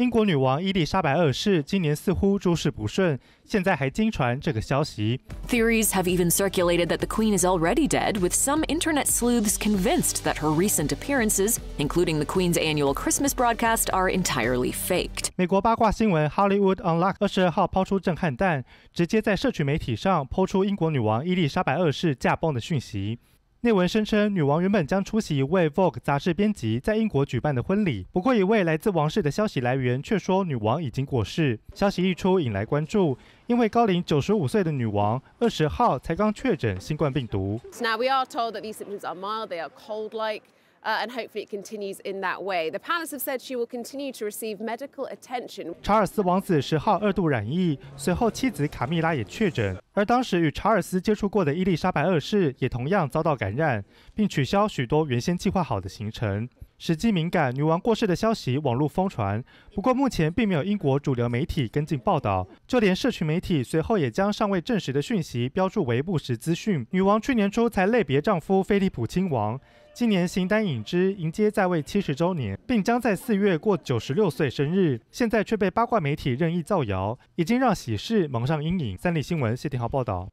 英国女王伊丽莎白二世今年似乎诸事不顺，现在还经传这个消息。Theories have even circulated that the queen is already dead, with some internet sleuths convinced that her recent appearances, including the queen's annual Christmas broadcast, are entirely faked. 美国八卦新闻《Hollywood Unlocked》二十二号抛出震撼弹，直接在社群媒体上抛出英国女王伊丽莎白二世驾崩的讯息。内文声称，女王原本将出席一位《Vogue》杂志编辑在英国举办的婚礼，不过一位来自王室的消息来源却说，女王已经过世。消息一出，引来关注，因为高龄九十五岁的女王二十号才刚确诊新冠病毒。查尔斯王子十号二度染疫，随后妻子卡米拉也确诊，而当时与查尔斯接触过的伊丽莎白二世也同样遭到感染，并取消许多原先计划好的行程。时机敏感，女王过世的消息网络疯传，不过目前并没有英国主流媒体跟进报道，就连社群媒体随后也将尚未证实的讯息标注为不实资讯。女王去年初才泪别丈夫菲利普亲王，今年形单影只迎接在位七十周年，并将在四月过九十六岁生日，现在却被八卦媒体任意造谣，已经让喜事蒙上阴影。三立新闻谢廷豪报道。